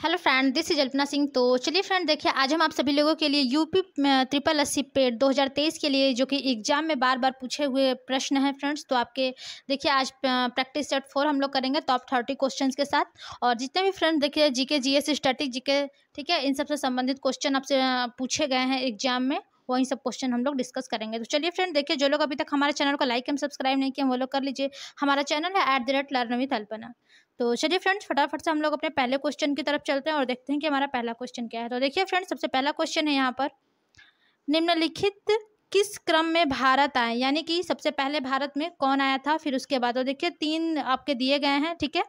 hello friend this is Alpana Singh तो चलिए friend देखिए आज हम आप सभी लोगों के लिए यूपी ट्रिपल अस्सी पेड 2023 के लिए जो कि एग्जाम में बार बार पूछे हुए प्रश्न हैं फ्रेंड्स तो आपके देखिए आज प्रैक्टिस सेट फोर हम लोग करेंगे टॉप थर्टी क्वेश्चन के साथ और जितने भी फ्रेंड देखिए जी के जी एस स्टैटिक जी के ठीक है इन सबसे संबंधित क्वेश्चन आपसे पूछे गए हैं एग्जाम में वही सब क्वेश्चन हम लोग डिस्कस करेंगे तो चलिए फ्रेंड देखिए जो लोग अभी तक हमारे चैनल को लाइक एंड सब्सक्राइब नहीं किया वो लोग कर लीजिए हमारा चैनल है at the rate learn with Alpana तो चलिए फ्रेंड्स फटाफट से हम लोग अपने पहले क्वेश्चन की तरफ चलते हैं और देखते हैं कि हमारा पहला क्वेश्चन क्या है तो देखिए फ्रेंड्स सबसे पहला क्वेश्चन है यहाँ पर निम्नलिखित किस क्रम में भारत आए यानी कि सबसे पहले भारत में कौन आया था फिर उसके बाद तो देखिए तीन आपके दिए गए हैं ठीक है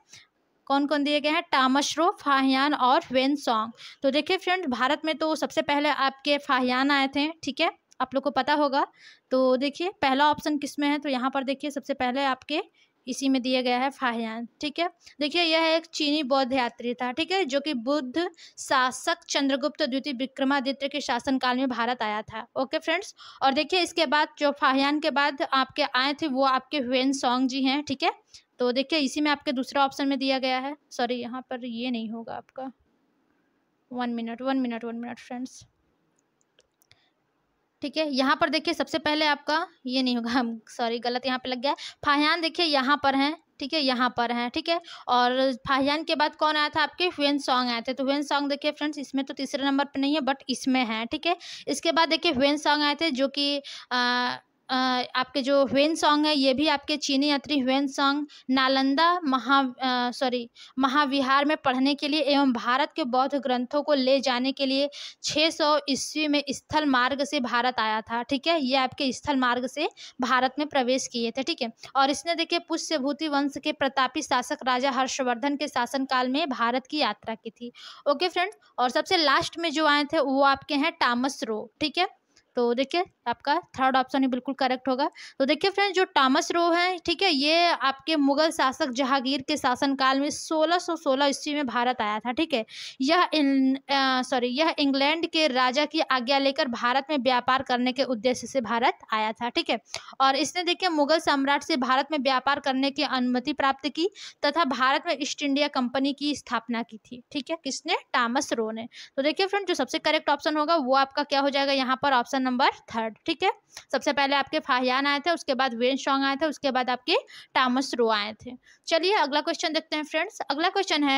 कौन कौन दिए गए हैं टामशरो फाहियान और वेन सॉन्ग तो देखिए फ्रेंड्स भारत में तो सबसे पहले आपके फाहियान आए थे ठीक है आप लोग को पता होगा तो देखिए पहला ऑप्शन किस में है तो यहाँ पर देखिए सबसे पहले आपके इसी में दिया गया है फाहयान ठीक है देखिए यह एक चीनी बौद्ध यात्री था ठीक है जो कि बुद्ध शासक चंद्रगुप्त द्वितीय विक्रमादित्य के शासनकाल में भारत आया था ओके फ्रेंड्स और देखिए इसके बाद जो फाहयान के बाद आपके आए थे वो आपके हुएन सॉन्ग जी हैं ठीक है तो देखिए इसी में आपके दूसरा ऑप्शन में दिया गया है सॉरी यहाँ पर ये नहीं होगा आपका one minute one minute one minute friends ठीक है यहाँ पर देखिए सबसे पहले आपका ये नहीं होगा हम सॉरी गलत यहाँ पे लग गया है फाहयान देखिए यहाँ पर हैं ठीक है यहाँ पर हैं ठीक है और फाहियान के बाद कौन आया था आपके ह्वेन सॉन्ग आए थे तो ह्वेन सॉन्ग देखिए फ्रेंड्स इसमें तो तीसरे नंबर पर नहीं है बट इसमें है ठीक है इसके बाद देखिए ह्वेन सॉन्ग आए थे जो कि आपके जो ह्वेन सॉन्ग है ये भी आपके चीनी यात्री ह्वेन सॉन्ग नालंदा महा सॉरी महाविहार में पढ़ने के लिए एवं भारत के बौद्ध ग्रंथों को ले जाने के लिए 600 ईस्वी में स्थल मार्ग से भारत आया था ठीक है ये आपके स्थल मार्ग से भारत में प्रवेश किए थे ठीक है और इसने देखिए पुष्यभूति वंश के प्रतापी शासक राजा हर्षवर्धन के शासनकाल में भारत की यात्रा की थी ओके फ्रेंड्स और सबसे लास्ट में जो आए थे वो आपके हैं टामस रो ठीक है तो देखिए आपका थर्ड ऑप्शन ही बिल्कुल करेक्ट होगा तो देखिए फ्रेंड्स जो टामस रो हैं ठीक है ये आपके मुगल शासक जहांगीर के शासनकाल में 1616 ईस्वी में भारत आया था ठीक है यह सॉरी यह इंग्लैंड के राजा की आज्ञा लेकर भारत में व्यापार करने के उद्देश्य से भारत आया था ठीक है और इसने देखिए मुगल सम्राट से भारत में व्यापार करने की अनुमति प्राप्त की तथा भारत में ईस्ट इंडिया कंपनी की स्थापना की थी ठीक है किसने टामस रो ने तो देखिये फ्रेंड जो सबसे करेक्ट ऑप्शन होगा वो आपका क्या हो जाएगा यहाँ पर ऑप्शन नंबर थर्ड ठीक है सबसे पहले आपके फाहयान आए थे उसके बाद वेन शॉन्ग आए थे उसके बाद आपके टामस रो आए थे चलिए अगला क्वेश्चन देखते हैं फ्रेंड्स अगला क्वेश्चन है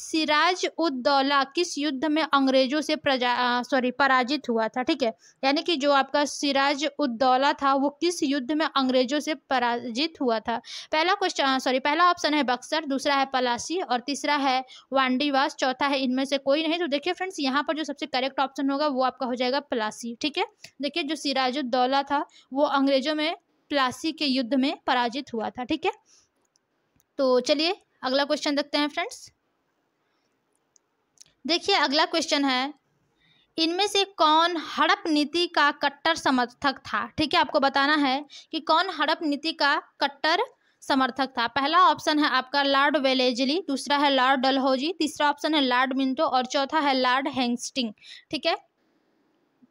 सिराज उद्दौला किस युद्ध में अंग्रेजों से प्रजा सॉरी पराजित हुआ था ठीक है यानी कि जो आपका सिराज उद्दौला था वो किस युद्ध में अंग्रेजों से पराजित हुआ था पहला क्वेश्चन सॉरी पहला ऑप्शन है बक्सर दूसरा है पलासी और तीसरा है वांडीवास चौथा है इनमें से कोई नहीं तो देखिए फ्रेंड्स यहाँ पर जो सबसे करेक्ट ऑप्शन होगा वो आपका हो जाएगा पलासी ठीक है देखिए जो सिराजुद्दौला था वो अंग्रेजों में प्लासी के युद्ध में पराजित हुआ था ठीक है तो चलिए अगला क्वेश्चन देखते हैं फ्रेंड्स देखिए अगला क्वेश्चन है इनमें से कौन हड़प नीति का कट्टर समर्थक था ठीक है आपको बताना है कि कौन हड़प नीति का कट्टर समर्थक था पहला ऑप्शन है आपका लॉर्ड वेलेजली दूसरा है लॉर्ड डलहौजी तीसरा ऑप्शन है लॉर्ड मिंटो और चौथा है लॉर्ड हेंगस्टिंग ठीक है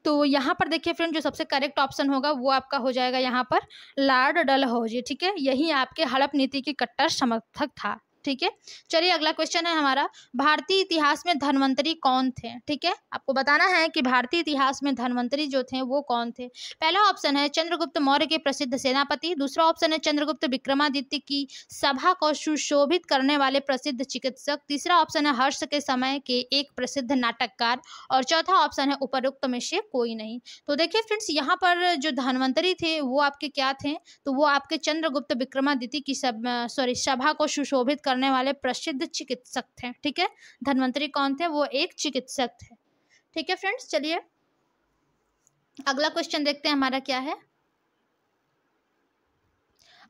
तो यहाँ पर देखिए फ्रेंड जो सबसे करेक्ट ऑप्शन होगा वो आपका हो जाएगा यहाँ पर लार्ड डल होजे ठीक है यही आपके हड़प नीति के कट्टर समर्थक था ठीक है चलिए अगला क्वेश्चन है हमारा भारतीय इतिहास में धनवंतरी कौन थे ठीक है आपको बताना है कि भारतीय इतिहास में धनवंतरी जो थे वो कौन थे पहला ऑप्शन है चंद्रगुप्त मौर्य के प्रसिद्ध सेनापति दूसरा ऑप्शन है चंद्रगुप्त विक्रमादित्य की सभा को सुशोभित करने वाले प्रसिद्ध चिकित्सक तीसरा ऑप्शन है हर्ष के समय के एक प्रसिद्ध नाटककार और चौथा ऑप्शन है उपरोक्त में से कोई नहीं तो देखिए फ्रेंड्स यहाँ पर जो धनवंतरी थे वो आपके क्या थे तो वो आपके चंद्रगुप्त विक्रमादित्य की सॉरी सभा को सुशोभित कर करने वाले प्रसिद्ध चिकित्सक थे ठीक है धनवंतरी कौन थे वो एक चिकित्सक थे ठीक है फ्रेंड्स चलिए अगला क्वेश्चन देखते हैं हमारा क्या है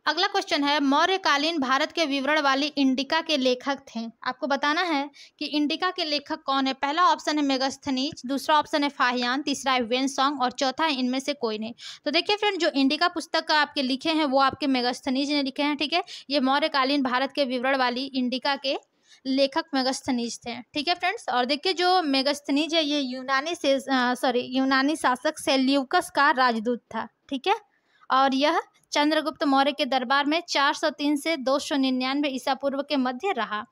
अगला क्वेश्चन है मौर्यकालीन भारत के विवरण वाली इंडिका के लेखक थे आपको बताना है कि इंडिका के लेखक कौन है पहला ऑप्शन है मेगस्थनीज दूसरा ऑप्शन है फाहियान तीसरा है वेन सॉन्ग और चौथा है इनमें से कोई नहीं तो देखिए फ्रेंड जो इंडिका पुस्तक आपके लिखे हैं वो आपके मेगस्थनीज ने लिखे हैं ठीक है ये मौर्यकालीन भारत के विवरण वाली इंडिका के लेखक मेगस्थनीज थे ठीक है फ्रेंड्स और देखिए जो मेगस्थनीज है ये यूनानी से सॉरी यूनानी शासक सेल्यूकस का राजदूत था ठीक है और यह चंद्रगुप्त मौर्य के दरबार में 403 से दो सौ निन्यानवे ईसा पूर्व के मध्य रहा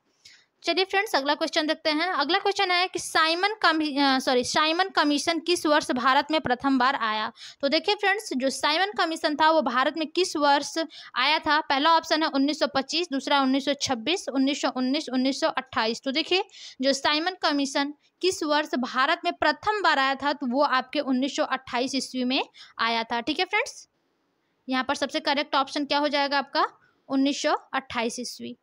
चलिए फ्रेंड्स अगला क्वेश्चन देखते हैं अगला क्वेश्चन है कि साइमन सॉरी साइमन कमीशन किस वर्ष भारत में प्रथम बार आया तो देखिए फ्रेंड्स जो साइमन कमीशन था वो भारत में किस वर्ष आया था पहला ऑप्शन है 1925 दूसरा 1926 1919 1928 तो देखिए जो साइमन कमीशन किस वर्ष भारत में प्रथम बार आया था तो वो आपके उन्नीस ईस्वी में आया था ठीक है फ्रेंड्स यहाँ पर सबसे करेक्ट ऑप्शन क्या हो जाएगा आपका उन्नीस सौ ईस्वी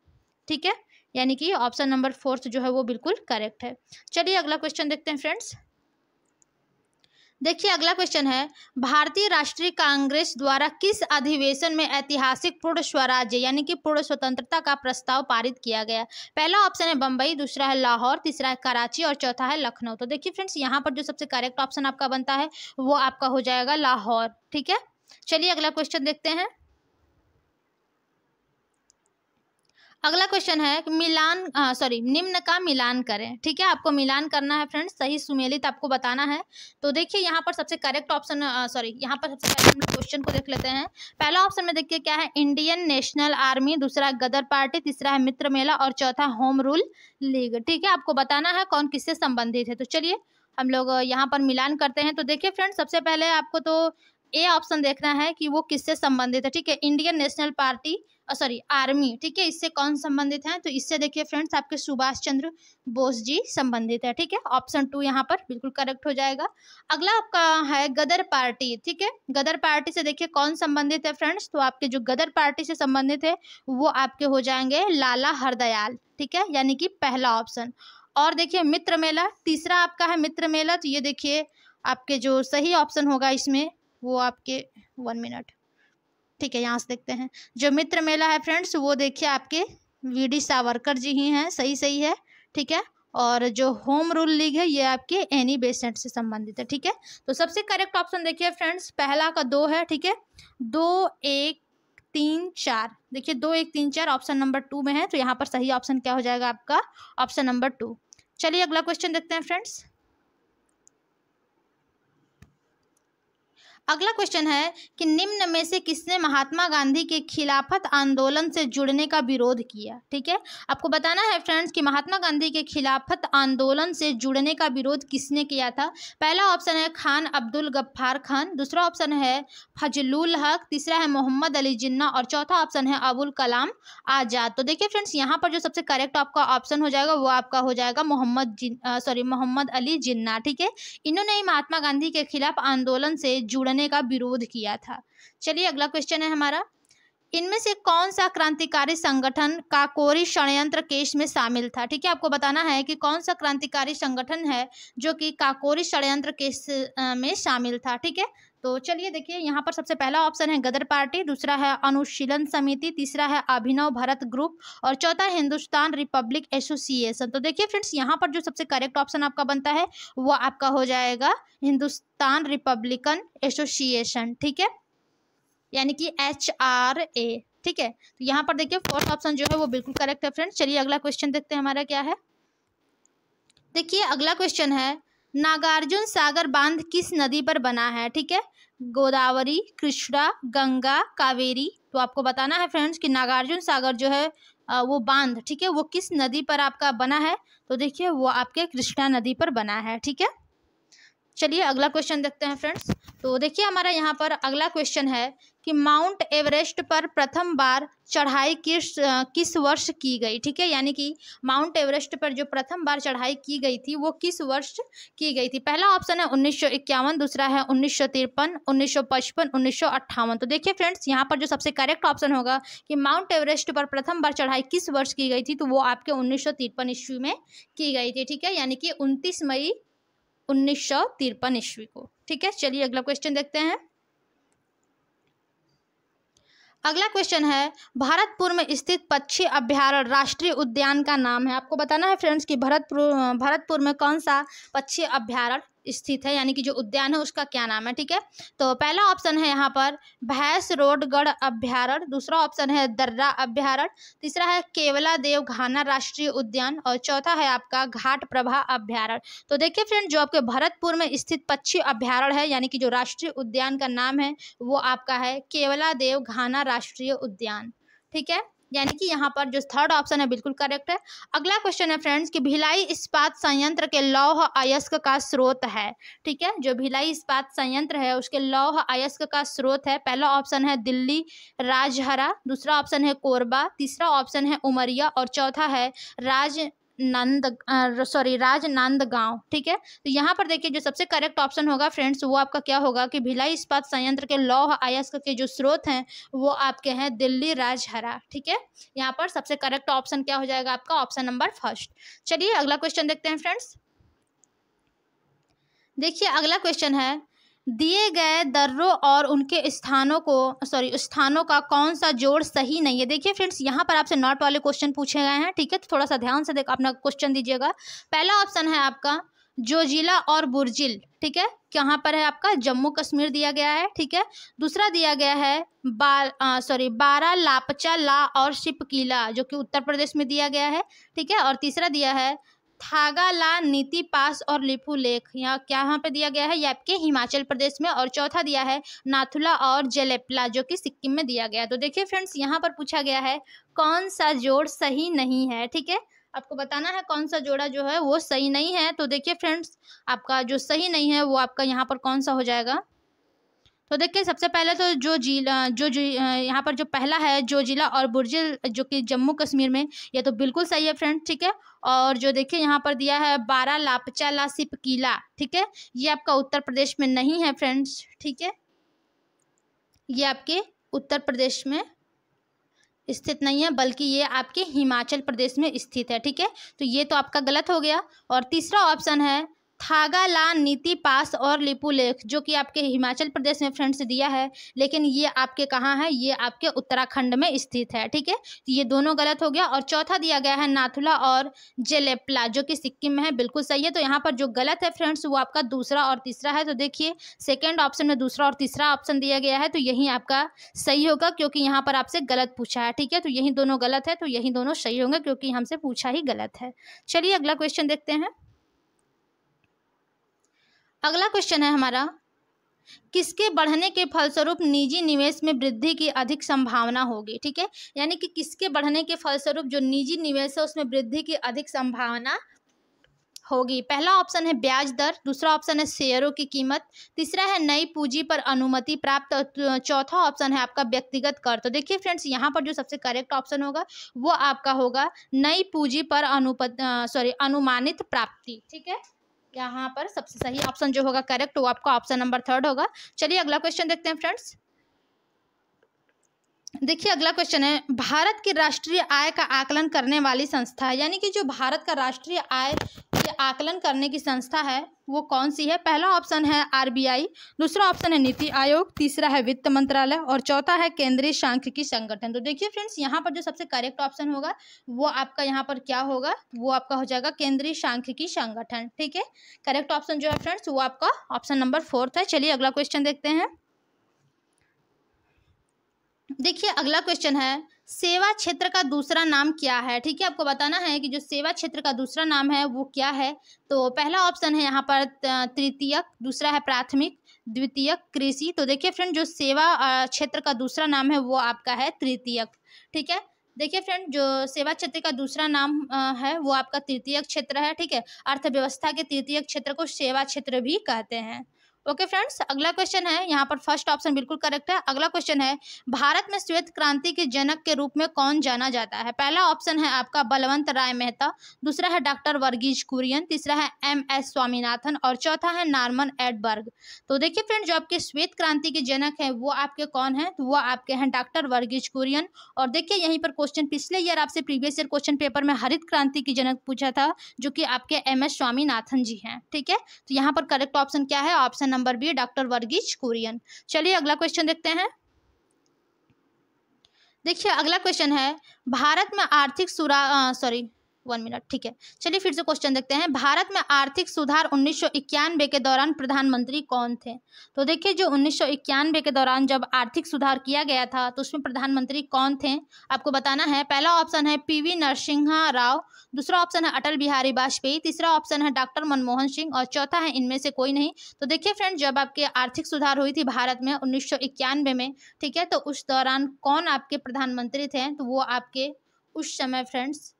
ठीक है यानी कि ऑप्शन नंबर फोर्थ जो है वो बिल्कुल करेक्ट है चलिए अगला क्वेश्चन देखते हैं फ्रेंड्स देखिए अगला क्वेश्चन है भारतीय राष्ट्रीय कांग्रेस द्वारा किस अधिवेशन में ऐतिहासिक पूर्ण स्वराज्य यानी कि पूर्ण स्वतंत्रता का प्रस्ताव पारित किया गया पहला ऑप्शन है बम्बई दूसरा है लाहौर तीसरा है कराची और चौथा है लखनऊ तो देखिए फ्रेंड्स यहाँ पर जो सबसे करेक्ट ऑप्शन आपका बनता है वो आपका हो जाएगा लाहौर ठीक है चलिए अगला क्वेश्चन देखते हैं अगला क्वेश्चन है कि मिलान सॉरी निम्न का मिलान करें ठीक है आपको मिलान करना है फ्रेंड्स सही सुमेलित आपको बताना है तो देखिए यहाँ पर सबसे करेक्ट ऑप्शन सॉरी यहाँ पर सबसे पहले हम क्वेश्चन को देख लेते हैं पहला ऑप्शन में देखिए क्या है इंडियन नेशनल आर्मी दूसरा गदर पार्टी तीसरा है मित्र मेला और चौथा होम रूल लीग ठीक है आपको बताना है कौन किससे संबंधित है तो चलिए हम लोग यहाँ पर मिलान करते हैं तो देखिए फ्रेंड्स सबसे पहले आपको तो ए ऑप्शन देखना है कि वो किससे संबंधित है ठीक है Indian national party sorry army ठीक है इससे कौन संबंधित है तो इससे देखिए फ्रेंड्स आपके सुभाष चंद्र बोस जी संबंधित है ठीक है ऑप्शन टू यहाँ पर बिल्कुल करेक्ट हो जाएगा अगला आपका है गदर पार्टी ठीक है गदर पार्टी से देखिए कौन संबंधित है फ्रेंड्स तो आपके जो गदर पार्टी से संबंधित है वो आपके हो जाएंगे लाला हरदयाल ठीक है यानी कि पहला ऑप्शन और देखिए मित्र मेला तीसरा आपका है मित्र मेला तो ये देखिए आपके जो सही ऑप्शन होगा इसमें वो आपके वन मिनट ठीक है यहाँ से देखते हैं जो मित्र मेला है फ्रेंड्स वो देखिए आपके वी डी सावरकर जी ही हैं सही सही है ठीक है और जो होम रूल लीग है ये आपके एनी बेसेंट से संबंधित है ठीक है तो सबसे करेक्ट ऑप्शन देखिए फ्रेंड्स पहला का दो है ठीक है दो एक तीन चार देखिए दो एक तीन चार ऑप्शन नंबर टू में है तो यहाँ पर सही ऑप्शन क्या हो जाएगा आपका ऑप्शन नंबर टू चलिए अगला क्वेश्चन देखते हैं फ्रेंड्स अगला क्वेश्चन है कि निम्न में से किसने महात्मा गांधी के खिलाफत आंदोलन से जुड़ने का विरोध किया ठीक है आपको बताना है फ्रेंड्स कि महात्मा गांधी के खिलाफत आंदोलन से जुड़ने का विरोध किसने किया था पहला ऑप्शन है खान अब्दुल गफ्फार खान दूसरा ऑप्शन है फजलुल हक तीसरा है मोहम्मद अली जिन्ना और चौथा ऑप्शन है अबुल कलाम आज़ाद तो देखिए फ्रेंड्स यहाँ पर जो सबसे करेक्ट आपका ऑप्शन हो जाएगा वो आपका हो जाएगा मोहम्मद सॉरी मोहम्मद अली जिन्ना ठीक है इन्होंने ही महात्मा गांधी के खिलाफ आंदोलन से जुड़ जुड़ने का विरोध किया था चलिए अगला क्वेश्चन है हमारा इनमें से कौन सा क्रांतिकारी संगठन काकोरी षडयंत्र केस में शामिल था ठीक है आपको बताना है कि कौन सा क्रांतिकारी संगठन है जो कि काकोरी षडयंत्र केस में शामिल था ठीक है तो चलिए देखिए यहाँ पर सबसे पहला ऑप्शन है गदर पार्टी दूसरा है अनुशीलन समिति तीसरा है अभिनव भारत ग्रुप और चौथा है हिंदुस्तान रिपब्लिक एसोसिएशन तो देखिए फ्रेंड्स यहाँ पर जो सबसे करेक्ट ऑप्शन आपका बनता है वो आपका हो जाएगा हिंदुस्तान रिपब्लिकन एसोसिएशन ठीक है यानी कि एच आर ए ठीक है तो यहाँ पर देखिए फोर्थ ऑप्शन जो है वो बिल्कुल करेक्ट है फ्रेंड्स चलिए अगला क्वेश्चन देखते हैं हमारा क्या है देखिए अगला क्वेश्चन है नागार्जुन सागर बांध किस नदी पर बना है ठीक है गोदावरी कृष्णा गंगा कावेरी तो आपको बताना है फ्रेंड्स कि नागार्जुन सागर जो है वो बांध ठीक है वो किस नदी पर आपका बना है तो देखिए वो आपके कृष्णा नदी पर बना है ठीक है चलिए अगला क्वेश्चन देखते हैं फ्रेंड्स तो देखिए हमारा यहाँ पर अगला क्वेश्चन है कि माउंट एवरेस्ट पर प्रथम बार चढ़ाई किस किस वर्ष की गई ठीक है यानी कि माउंट एवरेस्ट पर जो प्रथम बार चढ़ाई की गई थी वो किस वर्ष की गई थी पहला ऑप्शन है उन्नीस दूसरा है उन्नीस सौ तिरपन उन्नीस तो देखिए फ्रेंड्स यहाँ पर जो सबसे करेक्ट ऑप्शन होगा कि माउंट एवरेस्ट पर प्रथम बार चढ़ाई किस वर्ष की गई थी तो वो आपके उन्नीस ईस्वी में की गई थी ठीक है यानी कि उनतीस मई उन्नीस सौ तिरपन ईस्वी को ठीक है चलिए अगला क्वेश्चन देखते हैं अगला क्वेश्चन है भरतपुर में स्थित पक्षी अभ्यारण्य राष्ट्रीय उद्यान का नाम है आपको बताना है फ्रेंड्स कि भरतपुर भरतपुर में कौन सा पक्षी अभ्यारण्य स्थित है यानी कि जो उद्यान है उसका क्या नाम है ठीक है तो पहला ऑप्शन है यहाँ पर भैंस रोडगढ़ अभ्यारण दूसरा ऑप्शन है दर्रा अभ्यारण तीसरा है केवला देव घाना राष्ट्रीय उद्यान और चौथा है आपका घाट प्रभा अभ्यारण्य तो देखिए फ्रेंड जो आपके भरतपुर में स्थित पक्षी अभ्यारण है यानी कि जो राष्ट्रीय उद्यान का नाम है वो आपका है केवला देव घाना राष्ट्रीय उद्यान ठीक है यानी कि यहाँ पर जो थर्ड ऑप्शन है बिल्कुल करेक्ट है अगला क्वेश्चन है फ्रेंड्स कि भिलाई इस्पात संयंत्र के लौह अयस्क का स्रोत है ठीक है जो भिलाई इस्पात संयंत्र है उसके लौह अयस्क का स्रोत है पहला ऑप्शन है दिल्ली राजहरा दूसरा ऑप्शन है कोरबा तीसरा ऑप्शन है उमरिया और चौथा है राज नंद सॉरी राज नंद गांव ठीक है तो यहाँ पर देखिए जो सबसे करेक्ट ऑप्शन होगा फ्रेंड्स वो आपका क्या होगा कि भिलाई इस्पात संयंत्र के लौह आयस्क के जो स्रोत हैं वो आपके हैं दिल्ली राजहरा ठीक है यहाँ पर सबसे करेक्ट ऑप्शन क्या हो जाएगा आपका ऑप्शन नंबर फर्स्ट चलिए अगला क्वेश्चन देखते हैं फ्रेंड्स देखिए अगला क्वेश्चन है दिए गए दर्रों और उनके स्थानों को सॉरी स्थानों का कौन सा जोड़ सही नहीं है देखिए फ्रेंड्स यहाँ पर आपसे नॉट वाले क्वेश्चन पूछे गए हैं ठीक है तो थोड़ा सा ध्यान से देख अपना क्वेश्चन दीजिएगा पहला ऑप्शन है आपका जोजिला और बुरजिल ठीक है यहाँ पर है आपका जम्मू कश्मीर दिया गया है ठीक है दूसरा दिया गया है बार सॉरी बारा लापचा ला और शिपकीला जो कि उत्तर प्रदेश में दिया गया है ठीक है और तीसरा दिया है थागाला नीति पास और लिपू लेख यहाँ क्या यहाँ पे दिया गया है ये आपके हिमाचल प्रदेश में और चौथा दिया है नाथुला और जलेपला जो कि सिक्किम में दिया गया तो देखिए फ्रेंड्स यहाँ पर पूछा गया है कौन सा जोड़ सही नहीं है ठीक है आपको बताना है कौन सा जोड़ा जो है वो सही नहीं है तो देखिए फ्रेंड्स आपका जो सही नहीं है वो आपका यहाँ पर कौन सा हो जाएगा तो देखिए सबसे पहले तो जो जिला जो यहाँ पर जो पहला है जो जिला और बुर्जिल जो कि जम्मू कश्मीर में ये तो बिल्कुल सही है फ्रेंड ठीक है और जो देखिए यहाँ पर दिया है बारा लापचा सिप किला ठीक है ये आपका उत्तर प्रदेश में नहीं है फ्रेंड्स ठीक है ये आपके उत्तर प्रदेश में स्थित नहीं है बल्कि ये आपके हिमाचल प्रदेश में स्थित है ठीक है तो ये तो आपका गलत हो गया और तीसरा ऑप्शन है थागालान नीति पास और लिपुलेख जो कि आपके हिमाचल प्रदेश में फ्रेंड्स दिया है लेकिन ये आपके कहाँ है ये आपके उत्तराखंड में स्थित है ठीक है तो ये दोनों गलत हो गया और चौथा दिया गया है नाथुला और जेलेप्ला जो कि सिक्किम में है बिल्कुल सही है तो यहाँ पर जो गलत है फ्रेंड्स वो आपका दूसरा और तीसरा है तो देखिए सेकेंड ऑप्शन में दूसरा और तीसरा ऑप्शन दिया गया है तो यही आपका सही होगा क्योंकि यहाँ पर आपसे गलत पूछा है ठीक है तो यही दोनों गलत है तो यही दोनों सही होंगे क्योंकि हमसे पूछा ही गलत है चलिए अगला क्वेश्चन देखते हैं अगला क्वेश्चन है हमारा किसके बढ़ने के फलस्वरूप निजी निवेश में वृद्धि की अधिक संभावना होगी ठीक है यानी कि किसके बढ़ने के फलस्वरूप जो निजी निवेश है उसमें वृद्धि की अधिक संभावना होगी पहला ऑप्शन है ब्याज दर दूसरा ऑप्शन है शेयरों की कीमत तीसरा है नई पूंजी पर अनुमति प्राप्त और चौथा ऑप्शन है आपका व्यक्तिगत कर तो देखिए फ्रेंड्स यहाँ पर जो सबसे करेक्ट ऑप्शन होगा वो आपका होगा नई पूंजी पर अनुपत सॉरी अनुमानित प्राप्ति ठीक है यहाँ पर सबसे सही ऑप्शन जो होगा करेक्ट वो आपका ऑप्शन नंबर थर्ड होगा चलिए अगला क्वेश्चन देखते हैं फ्रेंड्स देखिए अगला क्वेश्चन है भारत की राष्ट्रीय आय का आकलन करने वाली संस्था यानी कि जो भारत का राष्ट्रीय आय के आकलन करने की संस्था है वो कौन सी है पहला ऑप्शन है आरबीआई दूसरा ऑप्शन है नीति आयोग तीसरा है वित्त मंत्रालय और चौथा है केंद्रीय सांख्यिकी संगठन तो देखिए फ्रेंड्स यहाँ पर जो सबसे करेक्ट ऑप्शन होगा वो आपका यहाँ पर क्या होगा वो आपका हो जाएगा केंद्रीय सांख्यिकी संगठन ठीक है करेक्ट ऑप्शन जो है फ्रेंड्स वो आपका ऑप्शन नंबर फोर्थ है चलिए अगला क्वेश्चन देखते हैं देखिए अगला क्वेश्चन है सेवा क्षेत्र का दूसरा नाम क्या है ठीक है आपको बताना है कि जो सेवा क्षेत्र का दूसरा नाम है वो क्या है तो पहला ऑप्शन है यहाँ पर तृतीयक दूसरा है प्राथमिक द्वितीयक कृषि तो देखिए फ्रेंड जो सेवा क्षेत्र का दूसरा नाम है वो आपका है तृतीयक ठीक है देखिए फ्रेंड जो सेवा क्षेत्र का दूसरा नाम है वो आपका तृतीय क्षेत्र है ठीक है अर्थव्यवस्था के तृतीय क्षेत्र को सेवा क्षेत्र भी कहते हैं ओके फ्रेंड्स अगला क्वेश्चन है यहाँ पर फर्स्ट ऑप्शन बिल्कुल करेक्ट है अगला क्वेश्चन है भारत में श्वेत क्रांति के जनक के रूप में कौन जाना जाता है पहला ऑप्शन है आपका बलवंत राय मेहता दूसरा है डॉक्टर वर्गीज कुरियन तीसरा है एम एस स्वामीनाथन और चौथा है नार्मन एडबर्ग तो देखिए फ्रेंड जो आपके श्वेत क्रांति के जनक है वो आपके कौन है तो वो आपके हैं डॉक्टर वर्गीज कुरियन और देखिए यहीं पर क्वेश्चन पिछले ईयर आपसे प्रीवियस ईयर क्वेश्चन पेपर में हरित क्रांति की जनक पूछा था जो कि आपके एम एस स्वामीनाथन जी हैं ठीक है तो यहाँ पर करेक्ट ऑप्शन क्या है option number B doctor Verghese Kurien चलिए अगला क्वेश्चन देखते हैं देखिए अगला क्वेश्चन है भारत में आर्थिक सुरा सॉरी वन मिनट ठीक है चलिए फिर से क्वेश्चन देखते हैं भारत में आर्थिक सुधार उन्नीस के दौरान प्रधानमंत्री कौन थे तो देखिए जो उन्नीस के दौरान जब आर्थिक सुधार किया गया था तो उसमें प्रधानमंत्री कौन थे आपको बताना है पहला ऑप्शन है पीवी नरसिंहा राव दूसरा ऑप्शन है अटल बिहारी वाजपेयी तीसरा ऑप्शन है डॉक्टर मनमोहन सिंह और चौथा है इनमें से कोई नहीं तो देखिए फ्रेंड जब आपके आर्थिक सुधार हुई थी भारत में उन्नीस में ठीक है तो उस दौरान कौन आपके प्रधानमंत्री थे तो वो आपके उस समय फ्रेंड्स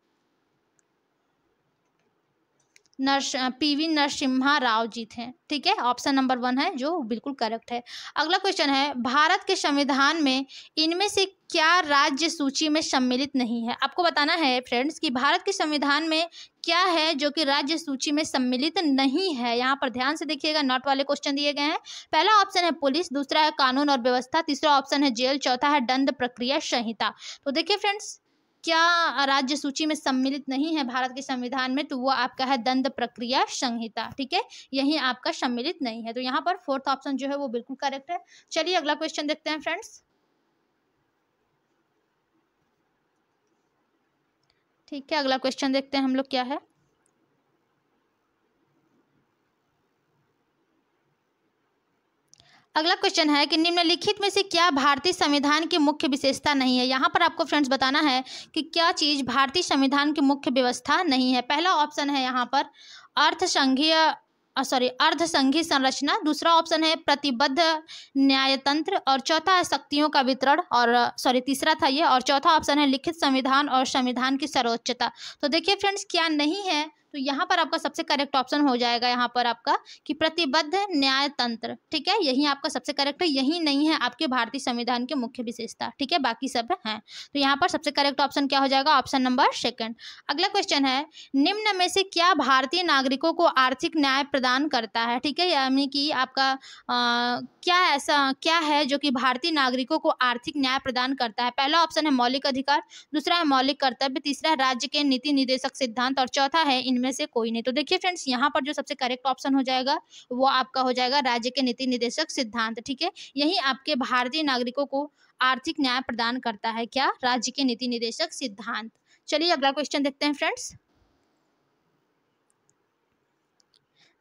नरस पी वी नरसिम्हा राव जी थे ठीक है ऑप्शन नंबर वन है जो बिल्कुल करेक्ट है अगला क्वेश्चन है भारत के संविधान में इनमें से क्या राज्य सूची में सम्मिलित नहीं है आपको बताना है फ्रेंड्स कि भारत के संविधान में क्या है जो कि राज्य सूची में सम्मिलित नहीं है यहाँ पर ध्यान से देखिएगा नॉट वाले क्वेश्चन दिए गए हैं पहला ऑप्शन है पुलिस दूसरा है कानून और व्यवस्था तीसरा ऑप्शन है जेल चौथा है दंड प्रक्रिया संहिता तो देखिए फ्रेंड्स क्या राज्य सूची में सम्मिलित नहीं है भारत के संविधान में तो वो आपका है दंड प्रक्रिया संहिता ठीक है यही आपका सम्मिलित नहीं है तो यहाँ पर फोर्थ ऑप्शन जो है वो बिल्कुल करेक्ट है चलिए अगला क्वेश्चन देखते हैं फ्रेंड्स ठीक है अगला क्वेश्चन देखते हैं हम लोग क्या है अगला क्वेश्चन है कि निम्नलिखित में से क्या भारतीय संविधान की मुख्य विशेषता नहीं है यहाँ पर आपको फ्रेंड्स बताना है कि क्या चीज़ भारतीय संविधान की मुख्य व्यवस्था नहीं है पहला ऑप्शन है यहाँ पर अर्थसंघीय सॉरी अर्धसंघी संरचना दूसरा ऑप्शन है प्रतिबद्ध न्यायतंत्र और चौथा है शक्तियों का वितरण और सॉरी तीसरा था ये और चौथा ऑप्शन है लिखित संविधान और संविधान की सर्वोच्चता तो देखिए फ्रेंड्स क्या नहीं है तो यहाँ पर आपका सबसे करेक्ट ऑप्शन हो जाएगा यहाँ पर आपका कि प्रतिबद्ध न्याय तंत्र ठीक है यही आपका सबसे करेक्ट है यही नहीं है आपके भारतीय संविधान के मुख्य विशेषता ठीक है बाकी सब हैं तो यहाँ पर सबसे करेक्ट ऑप्शन क्या हो जाएगा ऑप्शन नंबर सेकेंड अगला क्वेश्चन है निम्न में से क्या भारतीय नागरिकों को आर्थिक न्याय प्रदान करता है ठीक है यानी कि आपका आ, क्या ऐसा क्या है जो कि भारतीय नागरिकों को आर्थिक न्याय प्रदान करता है पहला ऑप्शन है मौलिक अधिकार दूसरा है मौलिक कर्तव्य तीसरा है राज्य के नीति निदेशक सिद्धांत और चौथा है इनमें इनमें से कोई नहीं तो देखिए फ्रेंड्स यहाँ पर जो सबसे करेक्ट ऑप्शन हो जाएगा वो आपका हो जाएगा राज्य के नीति निदेशक सिद्धांत ठीक है यही आपके भारतीय नागरिकों को आर्थिक न्याय प्रदान करता है क्या राज्य के नीति निदेशक सिद्धांत चलिए अगला क्वेश्चन देखते हैं फ्रेंड्स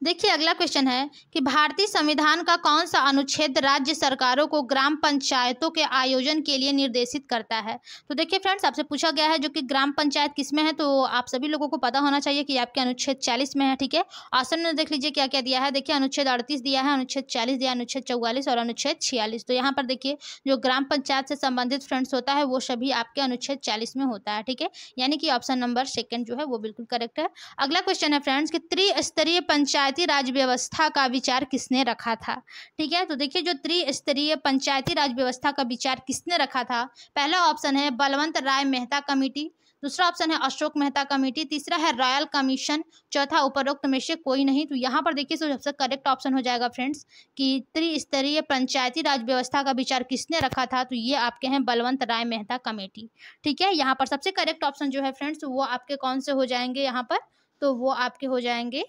देखिए अगला क्वेश्चन है कि भारतीय संविधान का कौन सा अनुच्छेद राज्य सरकारों को ग्राम पंचायतों के आयोजन के लिए निर्देशित करता है तो देखिए फ्रेंड्स आपसे पूछा गया है जो कि ग्राम पंचायत किस में है तो आप सभी लोगों को पता होना चाहिए कि आपके अनुच्छेद चालीस में है ठीक है आसन में देख लीजिए क्या क्या दिया है देखिए अनुच्छेद अड़तीस दिया है अनुच्छेद चालीस दिया अनुच्छेद चौवालीस और अनुच्छेद छियालीस तो यहाँ पर देखिए जो ग्राम पंचायत से संबंधित फ्रेंड्स होता है वो सभी आपके अनुच्छेद चालीस में होता है ठीक है यानी कि ऑप्शन नंबर सेकेंड जो है वो बिल्कुल करेक्ट है अगला क्वेश्चन है फ्रेंड्स कि त्रिस्तरीय पंचायत पंचायती राज व्यवस्था का विचार किसने रखा था ठीक है तो देखिए जो त्रिस्तरीय पंचायती राज व्यवस्था का विचार किसने रखा था पहला ऑप्शन है बलवंत राय मेहता कमेटी दूसरा ऑप्शन है अशोक मेहता कमेटी तीसरा है रॉयल कमीशन चौथा उपरोक्त में से कोई नहीं तो यहाँ पर देखिए सबसे करेक्ट ऑप्शन हो जाएगा फ्रेंड्स कि त्रिस्तरीय पंचायती राज व्यवस्था का विचार किसने रखा था तो ये आपके हैं बलवंत राय मेहता कमेटी ठीक है यहाँ पर सबसे करेक्ट ऑप्शन जो है फ्रेंड्स वो आपके कौन से हो जाएंगे यहाँ पर तो वो आपके हो जाएंगे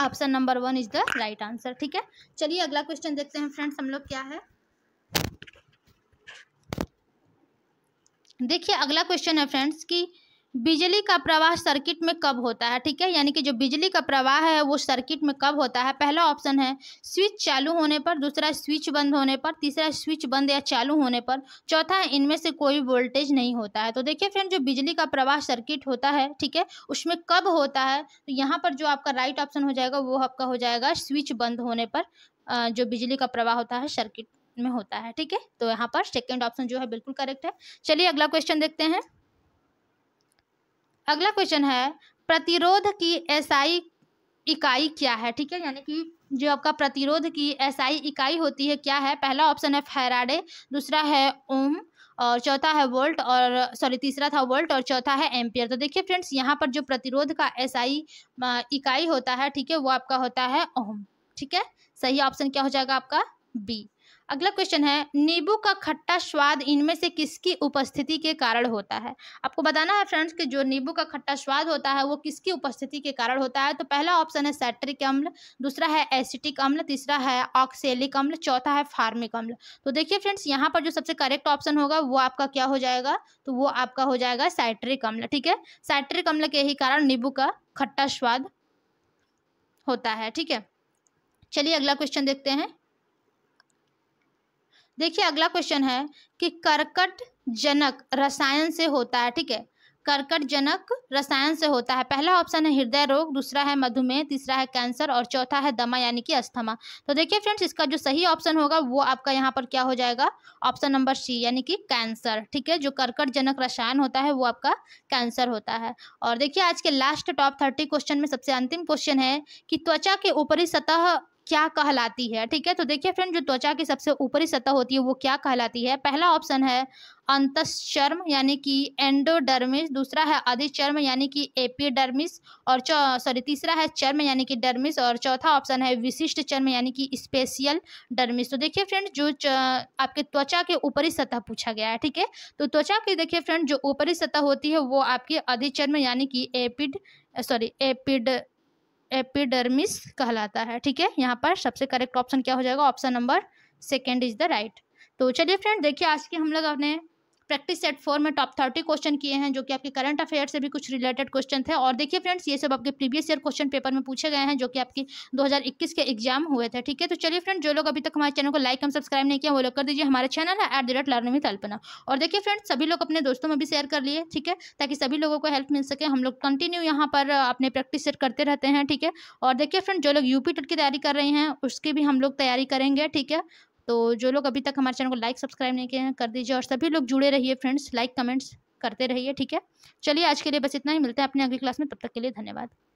option number one is the right answer ठीक है चलिए अगला क्वेश्चन देखते हैं फ्रेंड्स हम लोग क्या है देखिए अगला क्वेश्चन है फ्रेंड्स की बिजली का प्रवाह सर्किट में कब होता है ठीक है यानी कि जो बिजली का प्रवाह है वो सर्किट में कब होता है पहला ऑप्शन है स्विच चालू होने पर दूसरा स्विच बंद होने पर तीसरा स्विच बंद या चालू होने पर चौथा है इनमें से कोई वोल्टेज नहीं होता है तो देखिए फ्रेंड जो बिजली का प्रवाह सर्किट होता है ठीक है उसमें कब होता है तो यहाँ पर जो आपका राइट ऑप्शन हो जाएगा वो आपका हो जाएगा स्विच बंद होने पर जो बिजली का प्रवाह होता है सर्किट में होता है ठीक है तो यहाँ पर सेकेंड ऑप्शन जो है बिल्कुल करेक्ट है चलिए अगला क्वेश्चन देखते हैं अगला क्वेश्चन है प्रतिरोध की एसआई इकाई क्या है ठीक है यानी कि जो आपका प्रतिरोध की एसआई इकाई होती है क्या है पहला ऑप्शन है फैराडे दूसरा है ओम और चौथा है वोल्ट और सॉरी तीसरा था वोल्ट और चौथा है एम्पियर तो देखिए फ्रेंड्स यहाँ पर जो प्रतिरोध का एसआई इकाई होता है ठीक है वो आपका होता है ओम ठीक है सही ऑप्शन क्या हो जाएगा आपका बी अगला क्वेश्चन है नींबू का खट्टा स्वाद इनमें से किसकी उपस्थिति के कारण होता है आपको बताना है फ्रेंड्स कि जो नींबू का खट्टा स्वाद होता है वो किसकी उपस्थिति के कारण होता है तो पहला ऑप्शन है सैट्रिक अम्ल दूसरा है एसिटिक अम्ल तीसरा है ऑक्सेलिक अम्ल चौथा है फार्मिक अम्ल तो देखिए फ्रेंड्स यहाँ पर जो सबसे करेक्ट ऑप्शन होगा वो आपका क्या हो जाएगा तो वो आपका हो जाएगा सैट्रिक अम्ल ठीक है सैट्रिक अम्ल के ही कारण नींबू का खट्टा स्वाद होता है ठीक है चलिए अगला क्वेश्चन देखते हैं देखिए अगला क्वेश्चन है कि कर्कट जनक रसायन से होता है ठीक है कर्कट जनक रसायन से होता है पहला ऑप्शन है हृदय रोग दूसरा है मधुमेह तीसरा है कैंसर और चौथा है दमा यानी कि अस्थमा तो देखिए फ्रेंड्स इसका जो सही ऑप्शन होगा वो आपका यहाँ पर क्या हो जाएगा ऑप्शन नंबर सी यानी कि कैंसर ठीक है जो कर्कट जनक रसायन होता है वो आपका कैंसर होता है और देखिए आज के लास्ट टॉप थर्टी क्वेश्चन में सबसे अंतिम क्वेश्चन है कि त्वचा के ऊपरी सतह क्या कहलाती है ठीक है तो देखिए फ्रेंड जो त्वचा की सबसे ऊपरी सतह होती है वो क्या कहलाती है पहला ऑप्शन है अंतश्चर्म यानी कि एंडोडर्मिस दूसरा है अधिचर्म यानी कि एपीडर्मिस और सॉरी तीसरा है चर्म यानी कि डर्मिस और चौथा ऑप्शन है विशिष्ट चर्म यानी कि स्पेशियल डर्मिस तो देखिए फ्रेंड जो आपके त्वचा के ऊपरी सतह पूछा गया है ठीक है तो त्वचा की देखिए फ्रेंड जो ऊपरी सतह होती है वो आपकी अधिचर्म यानी कि एपिड सॉरी एपिड एपिडर्मिस कहलाता है ठीक है यहाँ पर सबसे करेक्ट ऑप्शन क्या हो जाएगा option number second is the right तो चलिए फ्रेंड देखिए आज के हम लोग अपने प्रैक्टिस सेट फोर में टॉप थर्टी क्वेश्चन किए हैं जो कि आपके करंट अफेयर से भी कुछ रिलेटेड क्वेश्चन थे और देखिए फ्रेंड्स ये सब आपके प्रीवियस ईयर क्वेश्चन पेपर में पूछे गए हैं जो कि आपकी दो के एग्जाम हुए थे ठीक है तो चलिए फ्रेंड जो लोग अभी तक हमारे चैनल को लाइक एंड सब्सक्राइब नहीं किया वो लोग कर दीजिए हमारे चैनल है एट द रेट और देखिए फ्रेंड्स सभी लोग अपने दोस्तों में भी शेयर कर लिए ठीक है ताकि सभी लोगों को हेल्प मिल सके हम लोग कंटिन्यू यहाँ पर अपने प्रैक्टिस सेट करते रहते हैं ठीक है और देखिए फ्रेंड जो लोग यूपी टेट की तैयारी कर रहे हैं उसकी भी हम लोग तैयारी करेंगे ठीक है तो जो लोग अभी तक हमारे चैनल को लाइक सब्सक्राइब नहीं किए हैं कर दीजिए और सभी लोग जुड़े रहिए फ्रेंड्स लाइक कमेंट्स करते रहिए ठीक है चलिए आज के लिए बस इतना ही मिलता है अपने अगली क्लास में तब तक के लिए धन्यवाद